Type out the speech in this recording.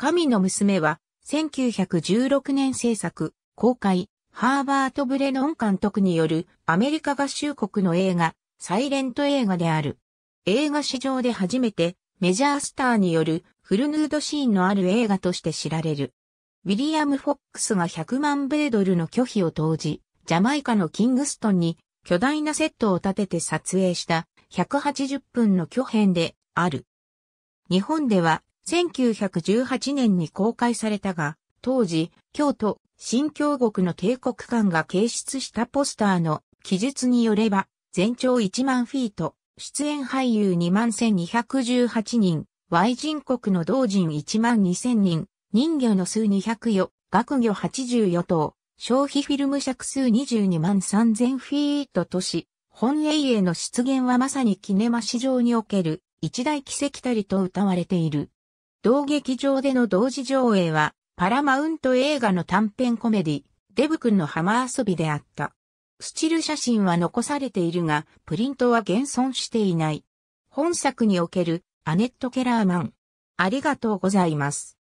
神の娘は、1916年制作、公開、ハーバート・ブレノン監督によるアメリカ合衆国の映画、サイレント映画である。映画史上で初めてメジャースターによるフルヌードシーンのある映画として知られる。ウィリアム・フォックスが100万米ドルの拒否を投じ、ジャマイカのキングストンに巨大なセットを建てて撮影した180分の巨編である。日本では1918年に公開されたが、当時、京都、新京国の帝国館が掲出したポスターの記述によれば、全長1万フィート、出演俳優2万1218人、Y 人国の同人1万2000人、人魚の数200余、学魚80余等、消費フィルム尺数22万3000フィートとし、本営への出現はまさにキネマ市場における一大奇跡たりと歌われている。同劇場での同時上映は、パラマウント映画の短編コメディ、デブ君の浜遊びであった。スチル写真は残されているが、プリントは現存していない。本作におけるアネット・ケラーマン。ありがとうございます。